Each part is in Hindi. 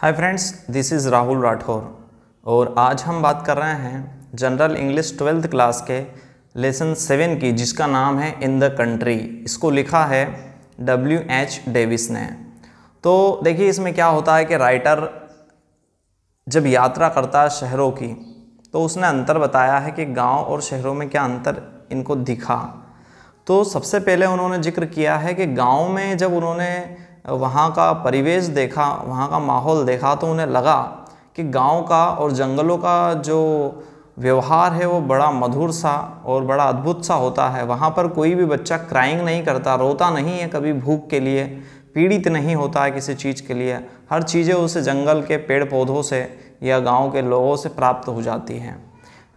hi friends this is Rahul Rathore और आज हम बात कर रहे हैं जनरल इंग्लिश ट्वेल्थ क्लास के लेसन सेवन की जिसका नाम है इन द कंट्री इसको लिखा है डब्ल्यू एच डेविस ने तो देखिए इसमें क्या होता है कि राइटर जब यात्रा करता है शहरों की तो उसने अंतर बताया है कि गांव और शहरों में क्या अंतर इनको दिखा तो सबसे पहले उन्होंने जिक्र किया है कि गांव में जब उन्होंने वहाँ का परिवेश देखा वहाँ का माहौल देखा तो उन्हें लगा कि गांव का और जंगलों का जो व्यवहार है वो बड़ा मधुर सा और बड़ा अद्भुत सा होता है वहाँ पर कोई भी बच्चा क्राइंग नहीं करता रोता नहीं है कभी भूख के लिए पीड़ित नहीं होता है किसी चीज़ के लिए हर चीज़ें उसे जंगल के पेड़ पौधों से या गांव के लोगों से प्राप्त हो जाती हैं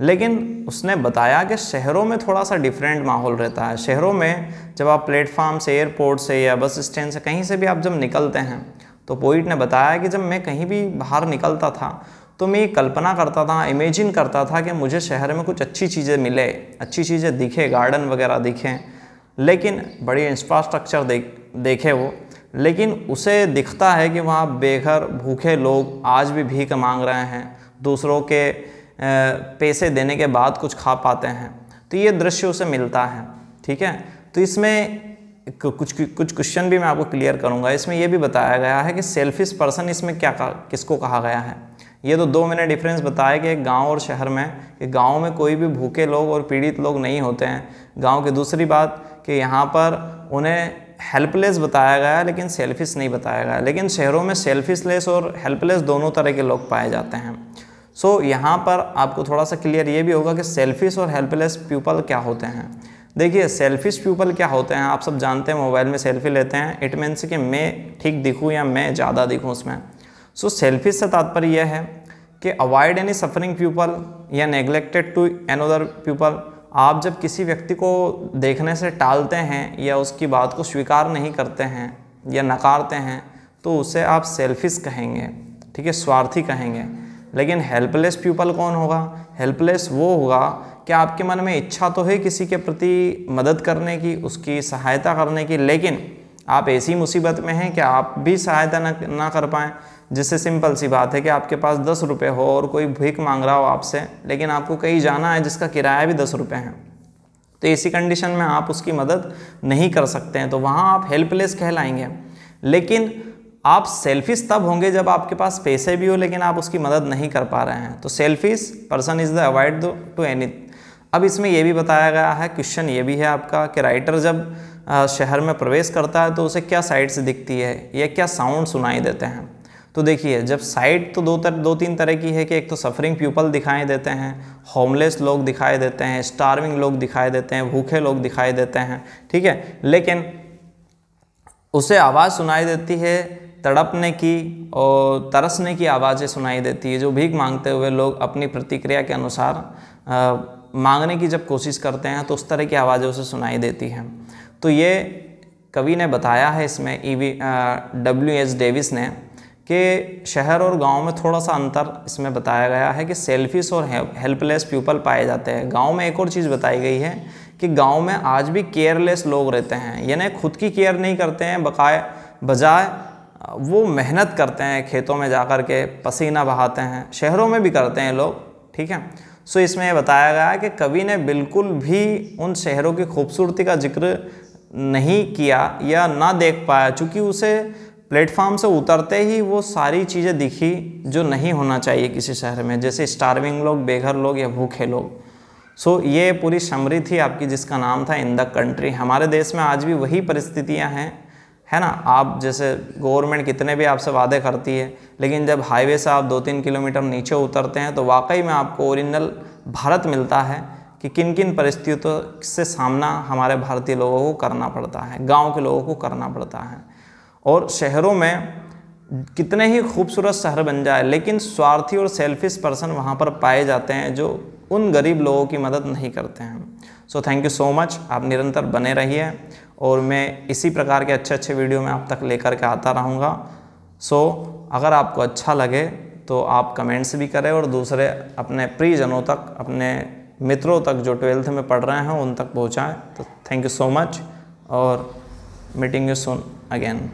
लेकिन उसने बताया कि शहरों में थोड़ा सा डिफरेंट माहौल रहता है शहरों में जब आप प्लेटफार्म से एयरपोर्ट से या बस स्टैंड से कहीं से भी आप जब निकलते हैं तो पोइट ने बताया कि जब मैं कहीं भी बाहर निकलता था तो मैं ये कल्पना करता था इमेजिन करता था कि मुझे शहर में कुछ अच्छी चीज़ें मिले अच्छी चीज़ें दिखे गार्डन वगैरह दिखें लेकिन बड़ी इंफ्रास्ट्रक्चर देख देखे वो लेकिन उसे दिखता है कि वहाँ बेघर भूखे लोग आज भी भीख मांग रहे हैं दूसरों के पैसे देने के बाद कुछ खा पाते हैं तो ये दृश्य उसे मिलता है ठीक है तो इसमें कुछ कुछ क्वेश्चन भी मैं आपको क्लियर करूंगा इसमें यह भी बताया गया है कि सेल्फिश पर्सन इसमें क्या कहा किसको कहा गया है ये तो दो मैंने डिफरेंस बताया कि एक गाँव और शहर में कि गाँव में कोई भी भूखे लोग और पीड़ित लोग नहीं होते हैं गाँव की दूसरी बात कि यहाँ पर उन्हें हेल्पलेस बताया गया है लेकिन सेल्फिश नहीं बताया गया लेकिन शहरों में सेल्फिशलेस और हेल्पलेस दोनों तरह के लोग पाए जाते हैं सो so, यहाँ पर आपको थोड़ा सा क्लियर ये भी होगा कि सेल्फिश और हेल्पलेस पीपल क्या होते हैं देखिए सेल्फिश पीपल क्या होते हैं आप सब जानते हैं मोबाइल में सेल्फी लेते हैं इट मीन्स कि मैं ठीक दिखूँ या मैं ज़्यादा दिखूँ उसमें सो so, सेल्फिश से तात्पर्य यह है कि अवॉइड एनी सफरिंग पीपल या नेग्लेक्टेड टू अदर पीपल आप जब किसी व्यक्ति को देखने से टालते हैं या उसकी बात को स्वीकार नहीं करते हैं या नकारते हैं तो उसे आप सेल्फिश कहेंगे ठीक है स्वार्थी कहेंगे लेकिन हेल्पलेस पीपल कौन होगा हेल्पलेस वो होगा कि आपके मन में इच्छा तो है किसी के प्रति मदद करने की उसकी सहायता करने की लेकिन आप ऐसी मुसीबत में हैं कि आप भी सहायता ना ना कर पाएँ जिससे सिंपल सी बात है कि आपके पास दस रुपये हो और कोई भीख मांग रहा हो आपसे लेकिन आपको कहीं जाना है जिसका किराया भी दस रुपये है तो ऐसी कंडीशन में आप उसकी मदद नहीं कर सकते हैं तो वहाँ आप हेल्पलेस कहलाएंगे लेकिन आप सेल्फिश तब होंगे जब आपके पास पैसे भी हो लेकिन आप उसकी मदद नहीं कर पा रहे हैं तो selfish person is the avoid to any अब इसमें यह भी बताया गया है क्वेश्चन ये भी है आपका कि राइटर जब शहर में प्रवेश करता है तो उसे क्या साइट्स दिखती है या क्या साउंड सुनाई देते हैं तो देखिए जब साइट तो दो तर दो तीन तरह की है कि एक तो सफरिंग पीपल दिखाई देते हैं होमलेस लोग दिखाई देते हैं स्टारविंग लोग दिखाई देते हैं भूखे लोग दिखाई देते हैं ठीक है लेकिन उसे आवाज़ सुनाई देती है तड़पने की और तरसने की आवाज़ें सुनाई देती है जो भीख मांगते हुए लोग अपनी प्रतिक्रिया के अनुसार आ, मांगने की जब कोशिश करते हैं तो उस तरह की आवाज़ें उसे सुनाई देती हैं तो ये कवि ने बताया है इसमें E V W H Davis ने कि शहर और गांव में थोड़ा सा अंतर इसमें बताया गया है कि सेल्फिस और हेल्पलेस पीपल पाए जाते हैं गांव में एक और चीज़ बताई गई है कि गांव में आज भी केयरलेस लोग रहते हैं यानी खुद की केयर नहीं करते हैं बकाए बजाय वो मेहनत करते हैं खेतों में जा कर के पसीना बहाते हैं शहरों में भी करते हैं लोग ठीक है सो इसमें यह बताया गया है कि कवि ने बिल्कुल भी उन शहरों की खूबसूरती का जिक्र नहीं किया या ना देख पाया चूँकि उसे प्लेटफार्म से उतरते ही वो सारी चीज़ें दिखी जो नहीं होना चाहिए किसी शहर में जैसे स्टारविंग लोग बेघर लोग या भूखे लोग सो so, ये पूरी समरी थी आपकी जिसका नाम था इन द कंट्री हमारे देश में आज भी वही परिस्थितियाँ हैं है ना आप जैसे गवर्नमेंट कितने भी आपसे वादे करती है लेकिन जब हाईवे से आप दो तीन किलोमीटर नीचे उतरते हैं तो वाकई में आपको ओरिजिनल भारत मिलता है कि किन किन परिस्थितियों से सामना हमारे भारतीय लोगों को करना पड़ता है गांव के लोगों को करना पड़ता है और शहरों में कितने ही खूबसूरत शहर बन जाए लेकिन स्वार्थी और सेल्फिश पर्सन वहाँ पर पाए जाते हैं जो उन गरीब लोगों की मदद नहीं करते हैं so thank you so much आप निरंतर बने रहिए और मैं इसी प्रकार के अच्छे अच्छे वीडियो में आप तक लेकर के आता रहूँगा सो so, अगर आपको अच्छा लगे तो आप कमेंट्स भी करें और दूसरे अपने प्रियजनों तक अपने मित्रों तक जो ट्वेल्थ में पढ़ रहे हैं उन तक पहुँचाएँ तो थैंक यू सो मच और मीटिंग यू सुन अगेन